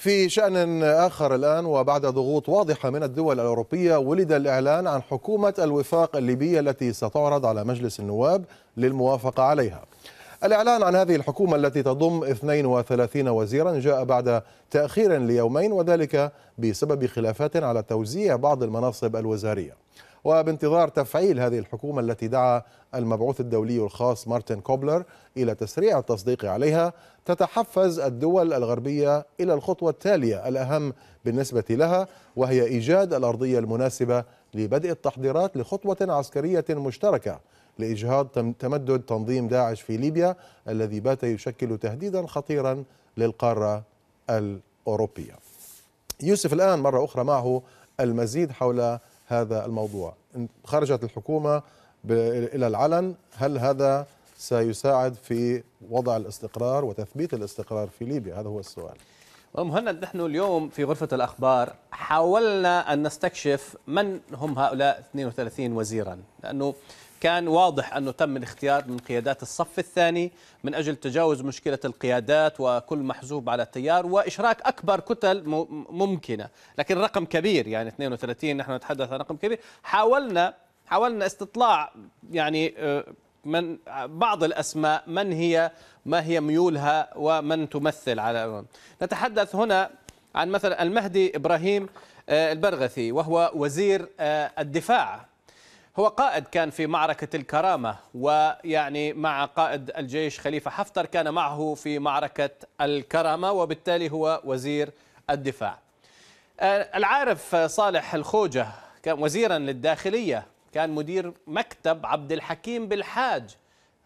في شأن آخر الآن وبعد ضغوط واضحة من الدول الأوروبية ولد الإعلان عن حكومة الوفاق الليبية التي ستعرض على مجلس النواب للموافقة عليها الإعلان عن هذه الحكومة التي تضم 32 وزيرا جاء بعد تأخير ليومين وذلك بسبب خلافات على توزيع بعض المناصب الوزارية وبانتظار تفعيل هذه الحكومة التي دعا المبعوث الدولي الخاص مارتن كوبلر إلى تسريع التصديق عليها تتحفز الدول الغربية إلى الخطوة التالية الأهم بالنسبة لها وهي إيجاد الأرضية المناسبة لبدء التحضيرات لخطوة عسكرية مشتركة لإجهاض تمدد تنظيم داعش في ليبيا الذي بات يشكل تهديدا خطيرا للقارة الأوروبية يوسف الآن مرة أخرى معه المزيد حول هذا الموضوع خرجت الحكومة إلى العلن هل هذا سيساعد في وضع الاستقرار وتثبيت الاستقرار في ليبيا هذا هو السؤال مهند نحن اليوم في غرفة الأخبار حاولنا أن نستكشف من هم هؤلاء 32 وزيرا لأنه كان واضح أنه تم الاختيار من قيادات الصف الثاني من أجل تجاوز مشكلة القيادات وكل محزوب على التيار وإشراك أكبر كتل ممكنة لكن رقم كبير يعني 32 نحن نتحدث عن رقم كبير حاولنا حاولنا استطلاع يعني آه، من بعض الأسماء من هي ما هي ميولها ومن تمثل على نتحدث هنا عن مثلا المهدي إبراهيم آه، البرغثي وهو وزير آه، الدفاع هو قائد كان في معركة الكرامة ويعني مع قائد الجيش خليفة حفتر كان معه في معركة الكرامة وبالتالي هو وزير الدفاع آه، العارف صالح الخوجة كان وزيرا للداخلية كان مدير مكتب عبد الحكيم بالحاج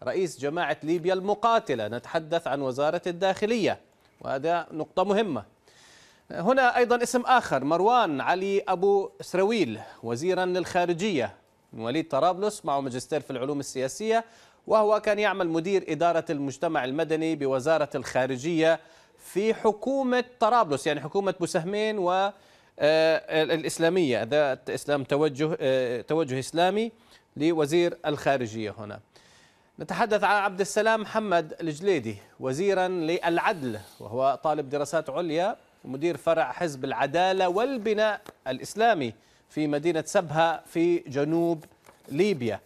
رئيس جماعة ليبيا المقاتلة نتحدث عن وزارة الداخلية وهذا نقطة مهمة هنا أيضا اسم آخر مروان علي أبو سرويل وزيرا للخارجية من وليد طرابلس معه ماجستير في العلوم السياسية وهو كان يعمل مدير إدارة المجتمع المدني بوزارة الخارجية في حكومة طرابلس يعني حكومة بوسهمين و آه، الإسلامية ذات إسلام توجه آه، توجه إسلامي لوزير الخارجية هنا نتحدث عن عبد السلام محمد الجليدي وزيرا للعدل وهو طالب دراسات عليا ومدير فرع حزب العدالة والبناء الإسلامي في مدينة سبها في جنوب ليبيا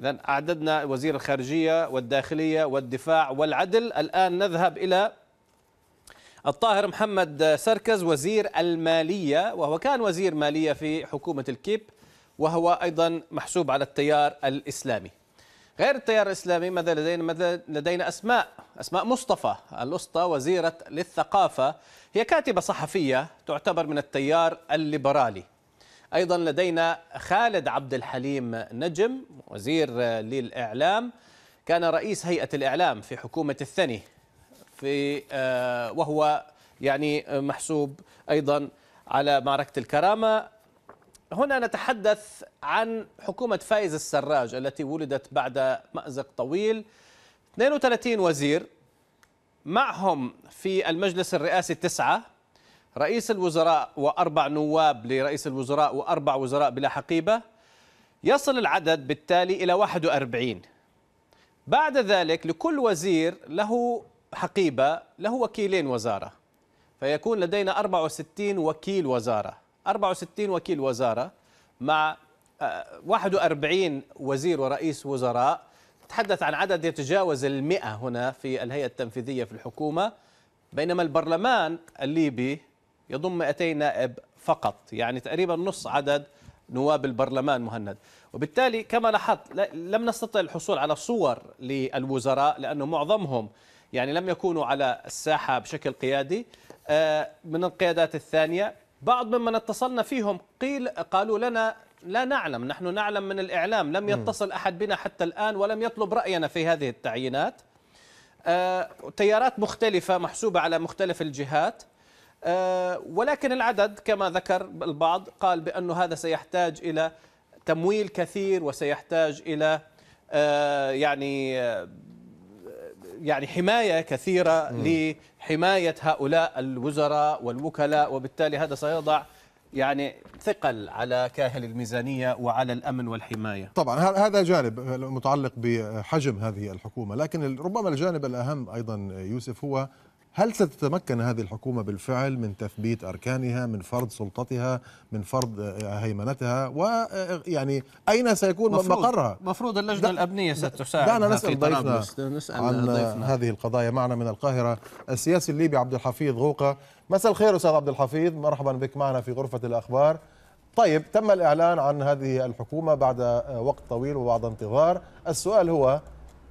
إذا أعددنا وزير الخارجية والداخلية والدفاع والعدل الآن نذهب إلى الطاهر محمد سركز وزير المالية وهو كان وزير مالية في حكومة الكيب وهو أيضا محسوب على التيار الإسلامي غير التيار الإسلامي ماذا لدينا ماذا لدينا أسماء أسماء مصطفى الأسطى وزيرة للثقافة هي كاتبة صحفية تعتبر من التيار الليبرالي أيضا لدينا خالد عبد الحليم نجم وزير للإعلام كان رئيس هيئة الإعلام في حكومة الثني في آه، وهو يعني محسوب أيضا على معركة الكرامة هنا نتحدث عن حكومة فايز السراج التي ولدت بعد مأزق طويل 32 وزير معهم في المجلس الرئاسي التسعة رئيس الوزراء وأربع نواب لرئيس الوزراء وأربع وزراء بلا حقيبة يصل العدد بالتالي إلى 41 بعد ذلك لكل وزير له حقيبة له وكيلين وزارة فيكون لدينا 64 وكيل وزارة 64 وكيل وزارة مع 41 آه، وزير ورئيس وزراء تحدث عن عدد يتجاوز المئة هنا في الهيئة التنفيذية في الحكومة بينما البرلمان الليبي يضم 200 نائب فقط يعني تقريبا نص عدد نواب البرلمان مهند وبالتالي كما لاحظت لم نستطع الحصول على صور للوزراء لأنه معظمهم يعني لم يكونوا على الساحة بشكل قيادي آه، من القيادات الثانية بعض ممن اتصلنا فيهم قيل قالوا لنا لا نعلم نحن نعلم من الإعلام لم يتصل أحد بنا حتى الآن ولم يطلب رأينا في هذه التعيينات آه، تيارات مختلفة محسوبة على مختلف الجهات آه، ولكن العدد كما ذكر البعض قال بأن هذا سيحتاج إلى تمويل كثير وسيحتاج إلى آه، يعني آه، يعني حماية كثيرة لحماية هؤلاء الوزراء والوكلاء وبالتالي هذا سيضع يعني ثقل على كاهل الميزانية وعلى الأمن والحماية طبعا هذا جانب متعلق بحجم هذه الحكومة لكن ربما الجانب الأهم أيضا يوسف هو هل ستتمكن هذه الحكومة بالفعل من تثبيت أركانها من فرض سلطتها من فرض آه، هيمنتها ويعني آه، أين سيكون مفروض مقرها مفروض اللجنة الأمنية ستساعد دعنا نسأل ضيفنا عن آه، ضيفنا. هذه القضايا معنا من القاهرة السياسي الليبي عبد الحفيظ غوقة مساء الخير أستاذ عبد الحفيظ مرحبا بك معنا في غرفة الأخبار طيب تم الإعلان عن هذه الحكومة بعد وقت طويل وبعد انتظار السؤال هو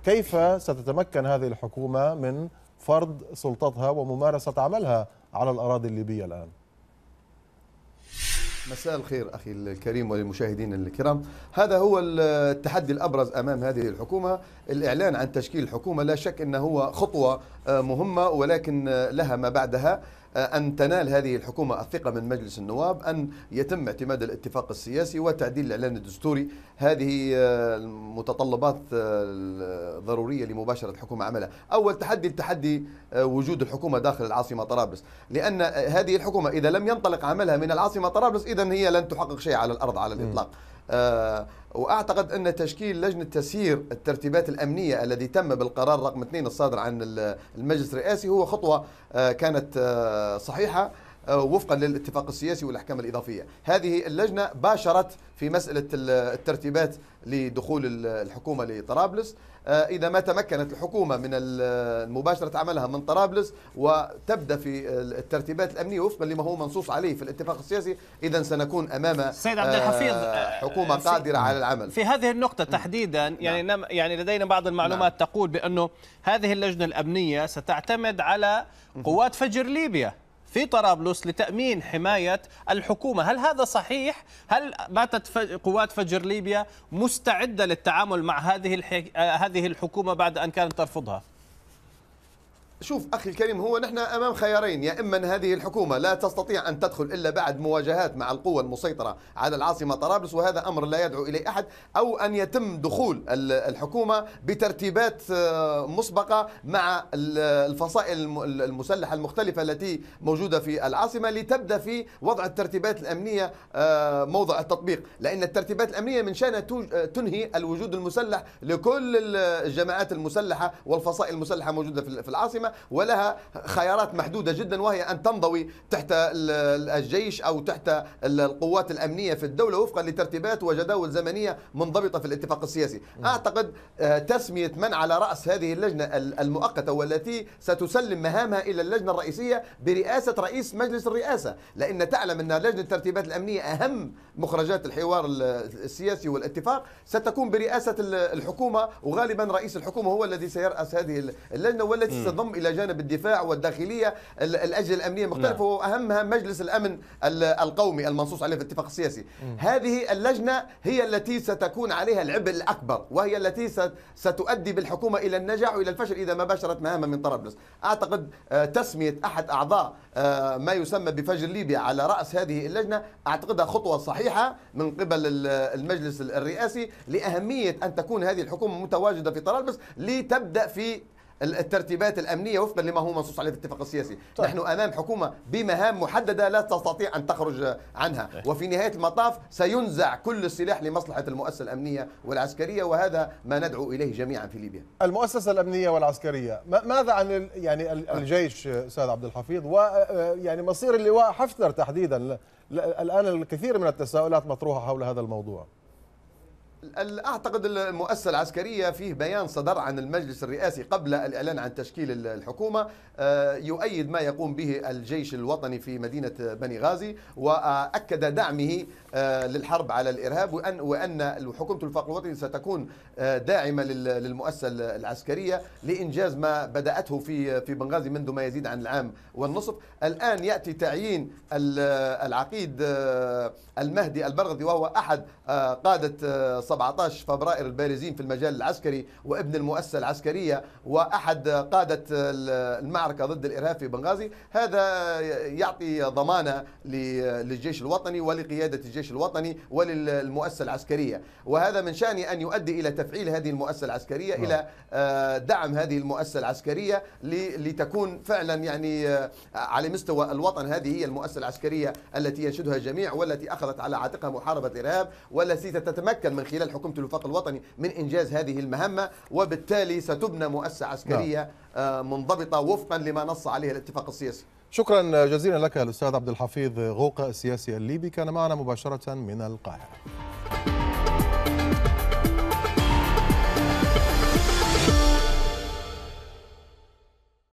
كيف ستتمكن هذه الحكومة من فرض سلطتها وممارسة عملها على الأراضي الليبية الآن مساء الخير أخي الكريم والمشاهدين الكرام هذا هو التحدي الأبرز أمام هذه الحكومة الإعلان عن تشكيل الحكومة لا شك أنه هو خطوة آه، مهمة ولكن آه، لها ما بعدها آه، أن تنال هذه الحكومة الثقة من مجلس النواب أن يتم اعتماد الاتفاق السياسي وتعديل الإعلان الدستوري هذه آه، المتطلبات آه، الضرورية لمباشرة الحكومة عملها أول تحدي التحدي وجود الحكومة داخل العاصمة طرابلس لأن هذه الحكومة إذا لم ينطلق عملها من العاصمة طرابلس إذا هي لن تحقق شيء على الأرض على الإطلاق م. آه، واعتقد ان تشكيل لجنه تسيير الترتيبات الامنيه الذي تم بالقرار رقم 2 الصادر عن المجلس الرئاسي هو خطوه آه، كانت آه، صحيحه آه، وفقا للاتفاق السياسي والاحكام الاضافيه هذه اللجنه باشرت في مساله الترتيبات لدخول الحكومه لطرابلس آه، اذا ما تمكنت الحكومه من مباشره عملها من طرابلس وتبدا في الترتيبات الامنيه وفقا لما هو منصوص عليه في الاتفاق السياسي اذا سنكون امام سيد عبد آه، الحفيظ حكومه قادره على العمل في هذه النقطه تحديدا يعني نعم. يعني لدينا بعض المعلومات نعم. تقول بانه هذه اللجنه الامنيه ستعتمد على قوات فجر ليبيا في طرابلس لتأمين حماية الحكومة هل هذا صحيح؟ هل باتت قوات فجر ليبيا مستعدة للتعامل مع هذه آه، هذه الحكومة بعد أن كانت ترفضها؟ شوف اخي الكريم هو نحن امام خيارين يا اما هذه الحكومه لا تستطيع ان تدخل الا بعد مواجهات مع القوى المسيطره على العاصمه طرابلس وهذا امر لا يدعو اليه احد او ان يتم دخول الحكومه بترتيبات آه، مسبقه مع الفصائل المسلحه المختلفه التي موجوده في العاصمه لتبدا في وضع الترتيبات الامنيه آه، موضع التطبيق لان الترتيبات الامنيه من شانها آه، تنهي الوجود المسلح لكل الجماعات المسلحه والفصائل المسلحه موجوده في العاصمه ولها خيارات محدودة جدا وهي أن تنضوي تحت الجيش أو تحت القوات الأمنية في الدولة وفقا لترتيبات وجداول زمنية منضبطة في الاتفاق السياسي أعتقد آه، تسمية من على رأس هذه اللجنة المؤقتة والتي ستسلم مهامها إلى اللجنة الرئيسية برئاسة رئيس مجلس الرئاسة لأن تعلم أن لجنة الترتيبات الأمنية أهم مخرجات الحوار السياسي والاتفاق ستكون برئاسة الحكومة وغالبا رئيس الحكومة هو الذي سيرأس هذه اللجنة والتي ستضم الى جانب الدفاع والداخليه الاجهزه الامنيه المختلفه نعم. واهمها مجلس الامن القومي المنصوص عليه في الاتفاق السياسي م. هذه اللجنه هي التي ستكون عليها العبء الاكبر وهي التي ستؤدي بالحكومه الى النجاح والى الفشل اذا ما باشرت مهامها من طرابلس اعتقد آه، تسميه احد اعضاء آه، ما يسمى بفجر ليبيا على راس هذه اللجنه اعتقدها خطوه صحيحه من قبل المجلس الرئاسي لاهميه ان تكون هذه الحكومه متواجده في طرابلس لتبدا في الترتيبات الامنيه وفقا لما هو منصوص عليه في الاتفاق السياسي، طيب. نحن امام حكومه بمهام محدده لا تستطيع ان تخرج عنها، إيه. وفي نهايه المطاف سينزع كل السلاح لمصلحه المؤسسه الامنيه والعسكريه وهذا ما ندعو اليه جميعا في ليبيا. المؤسسه الامنيه والعسكريه، ماذا عن يعني طيب. الجيش استاذ عبد الحفيظ ويعني آه، مصير اللواء حفتر تحديدا الان الكثير من التساؤلات مطروحه حول هذا الموضوع. اعتقد المؤسسه العسكريه فيه بيان صدر عن المجلس الرئاسي قبل الاعلان عن تشكيل الحكومه آه، يؤيد ما يقوم به الجيش الوطني في مدينه بني غازي واكد دعمه آه، للحرب على الارهاب وان وان حكومه الفاق الوطني ستكون آه، داعمه للمؤسسه العسكريه لانجاز ما بداته في في بنغازي منذ ما يزيد عن العام والنصف الان ياتي تعيين العقيد المهدي البرغذي وهو احد قاده 17 فبراير البارزين في المجال العسكري وابن المؤسسة العسكرية وأحد قادة المعركة ضد الإرهاب في بنغازي هذا يعطي ضمانة للجيش الوطني ولقيادة الجيش الوطني وللمؤسسة العسكرية وهذا من شأنه أن يؤدي إلى تفعيل هذه المؤسسة العسكرية إلى نعم. آه، دعم هذه المؤسسة العسكرية لتكون فعلا يعني آه، على مستوى الوطن هذه هي المؤسسة العسكرية التي ينشدها الجميع والتي أخذت على عاتقها محاربة الإرهاب والتي تتمكن من خلال خلال حكومة الوفاق الوطني من إنجاز هذه المهمة وبالتالي ستبنى مؤسسة عسكرية نعم. آه، منضبطة وفقا لما نص عليه الاتفاق السياسي شكرا جزيلا لك الأستاذ عبد الحفيظ غوقة السياسي الليبي كان معنا مباشرة من القاهرة